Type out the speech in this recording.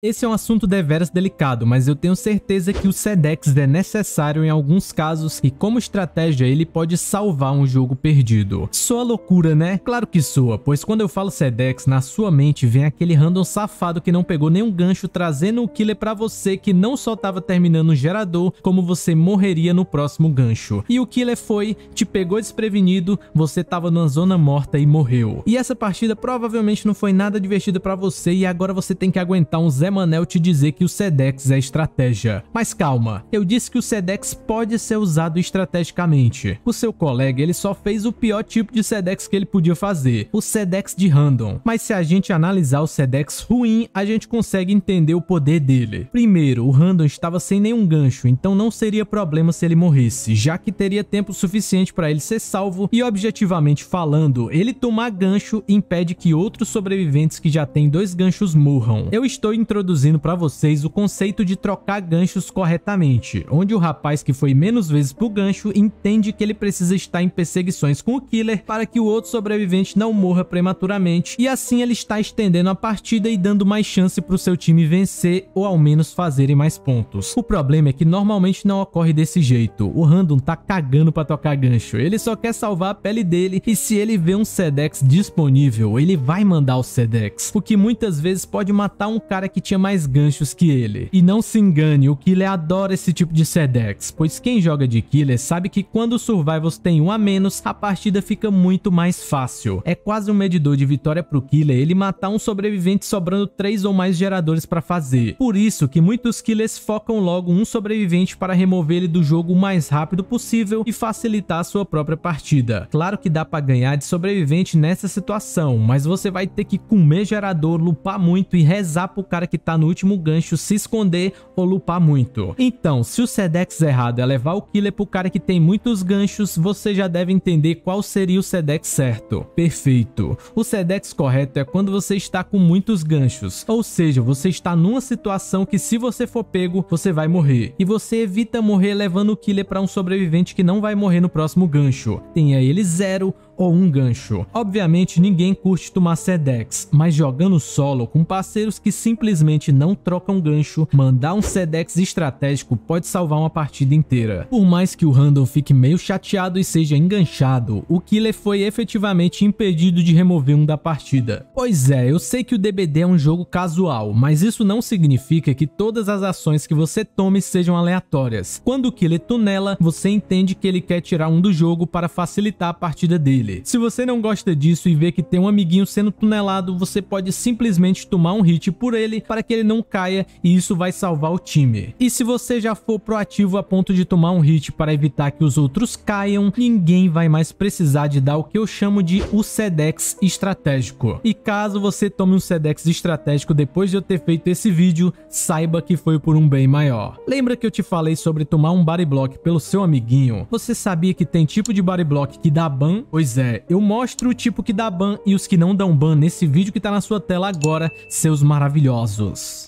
Esse é um assunto deveras delicado, mas eu tenho certeza que o Sedex é necessário em alguns casos e como estratégia ele pode salvar um jogo perdido. Soa loucura, né? Claro que soa, pois quando eu falo Sedex, na sua mente vem aquele random safado que não pegou nenhum gancho trazendo o killer pra você que não só tava terminando o gerador, como você morreria no próximo gancho. E o killer foi, te pegou desprevenido, você tava numa zona morta e morreu. E essa partida provavelmente não foi nada divertida pra você e agora você tem que aguentar um 0 Zé Manel te dizer que o SEDEX é estratégia. Mas calma, eu disse que o SEDEX pode ser usado estrategicamente. O seu colega ele só fez o pior tipo de SEDEX que ele podia fazer, o SEDEX de random. Mas se a gente analisar o SEDEX ruim, a gente consegue entender o poder dele. Primeiro, o random estava sem nenhum gancho, então não seria problema se ele morresse, já que teria tempo suficiente para ele ser salvo e objetivamente falando, ele tomar gancho impede que outros sobreviventes que já têm dois ganchos morram. Eu estou introduzindo introduzindo para vocês o conceito de trocar ganchos corretamente, onde o rapaz que foi menos vezes pro gancho entende que ele precisa estar em perseguições com o killer para que o outro sobrevivente não morra prematuramente e assim ele está estendendo a partida e dando mais chance para o seu time vencer ou ao menos fazerem mais pontos. O problema é que normalmente não ocorre desse jeito, o random tá cagando para tocar gancho, ele só quer salvar a pele dele e se ele vê um Sedex disponível, ele vai mandar o Sedex, o que muitas vezes pode matar um cara que tinha mais ganchos que ele. E não se engane, o Killer adora esse tipo de Sedex, pois quem joga de Killer sabe que quando os Survivals tem um a menos, a partida fica muito mais fácil. É quase um medidor de vitória pro Killer ele matar um sobrevivente sobrando três ou mais geradores para fazer. Por isso que muitos Killers focam logo um sobrevivente para remover ele do jogo o mais rápido possível e facilitar a sua própria partida. Claro que dá para ganhar de sobrevivente nessa situação, mas você vai ter que comer gerador, lupar muito e rezar pro cara que que tá no último gancho se esconder ou lupar muito. Então, se o Sedex é errado é levar o Killer pro cara que tem muitos ganchos, você já deve entender qual seria o Sedex certo. Perfeito. O Sedex correto é quando você está com muitos ganchos, ou seja, você está numa situação que se você for pego, você vai morrer. E você evita morrer levando o Killer para um sobrevivente que não vai morrer no próximo gancho. Tenha ele zero ou um gancho. Obviamente ninguém curte tomar Sedex, mas jogando solo com parceiros que simplesmente não trocam gancho, mandar um Sedex estratégico pode salvar uma partida inteira. Por mais que o Randall fique meio chateado e seja enganchado, o Killer foi efetivamente impedido de remover um da partida. Pois é, eu sei que o DBD é um jogo casual, mas isso não significa que todas as ações que você tome sejam aleatórias. Quando o Killer tunela, você entende que ele quer tirar um do jogo para facilitar a partida dele dele. Se você não gosta disso e vê que tem um amiguinho sendo tunelado, você pode simplesmente tomar um hit por ele para que ele não caia e isso vai salvar o time. E se você já for proativo a ponto de tomar um hit para evitar que os outros caiam, ninguém vai mais precisar de dar o que eu chamo de o Sedex estratégico. E caso você tome um Sedex estratégico depois de eu ter feito esse vídeo, saiba que foi por um bem maior. Lembra que eu te falei sobre tomar um body block pelo seu amiguinho? Você sabia que tem tipo de body block que dá ban? Pois é, é, Eu mostro o tipo que dá ban e os que não dão ban nesse vídeo que tá na sua tela agora, seus maravilhosos.